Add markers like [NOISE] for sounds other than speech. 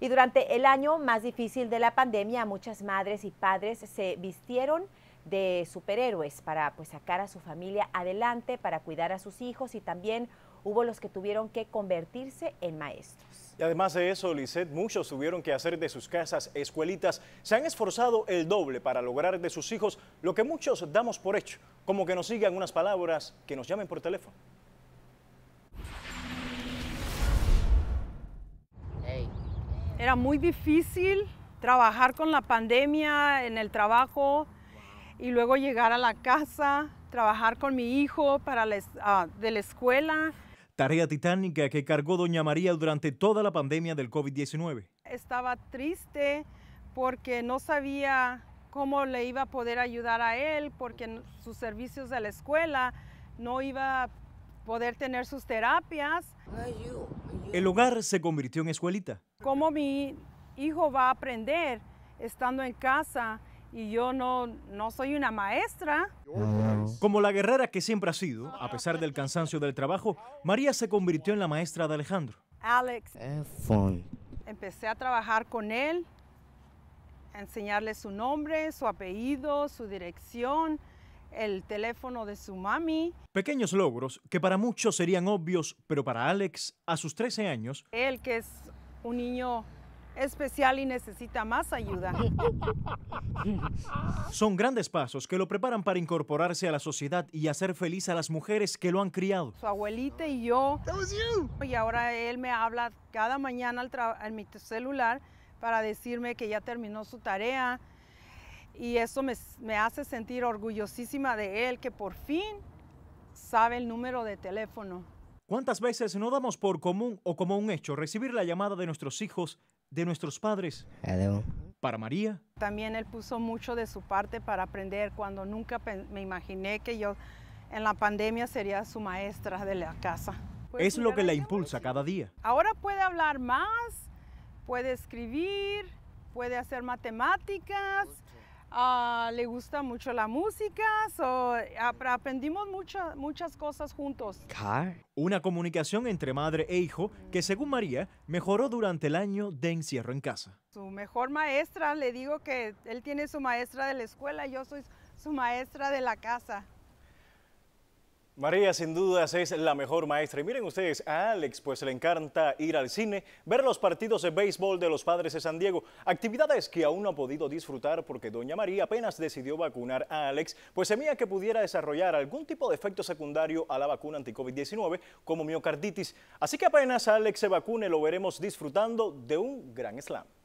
Y durante el año más difícil de la pandemia, muchas madres y padres se vistieron de superhéroes para pues, sacar a su familia adelante, para cuidar a sus hijos y también hubo los que tuvieron que convertirse en maestros. Y además de eso, Lisset, muchos tuvieron que hacer de sus casas escuelitas. Se han esforzado el doble para lograr de sus hijos lo que muchos damos por hecho, como que nos sigan unas palabras, que nos llamen por teléfono. Era muy difícil trabajar con la pandemia en el trabajo y luego llegar a la casa, trabajar con mi hijo para ah, de la escuela. Tarea titánica que cargó doña María durante toda la pandemia del COVID-19. Estaba triste porque no sabía cómo le iba a poder ayudar a él, porque sus servicios de la escuela no iba a poder tener sus terapias. El hogar se convirtió en escuelita. Como mi hijo va a aprender estando en casa y yo no, no soy una maestra? Como la guerrera que siempre ha sido, a pesar del cansancio del trabajo, María se convirtió en la maestra de Alejandro. Alex. Empecé a trabajar con él, a enseñarle su nombre, su apellido, su dirección, el teléfono de su mami. Pequeños logros que para muchos serían obvios, pero para Alex, a sus 13 años... Él que es un niño especial y necesita más ayuda. [LAUGHS] Son grandes pasos que lo preparan para incorporarse a la sociedad y hacer feliz a las mujeres que lo han criado. Su abuelita y yo. Y ahora él me habla cada mañana en mi celular para decirme que ya terminó su tarea, y eso me, hace sentir orgullosísima de él que por fin sabe el número de teléfono. ¿Cuántas veces no damos por común o como un hecho recibir la llamada de nuestros hijos, de nuestros padres? Para María. También él puso mucho de su parte para aprender cuando nunca me imaginé que yo en la pandemia sería su maestra de la casa. Pues es lo que la impulsa cada día. Ahora puede hablar más, puede escribir, puede hacer matemáticas, Ah, le gusta mucho la música, aprendimos muchas muchas cosas juntos. Una comunicación entre madre e hijo que según María mejoró durante el año de encierro en casa. Su mejor maestra, le digo que él tiene su maestra de la escuela, yo soy su maestra de la casa. María sin dudas es la mejor maestra y miren ustedes, a Alex pues le encanta ir al cine, ver los partidos de béisbol de los padres de San Diego, actividades que aún no ha podido disfrutar porque doña María apenas decidió vacunar a Alex, pues temía que pudiera desarrollar algún tipo de efecto secundario a la vacuna anti-COVID-19 como miocarditis, así que apenas Alex se vacune lo veremos disfrutando de un gran slam.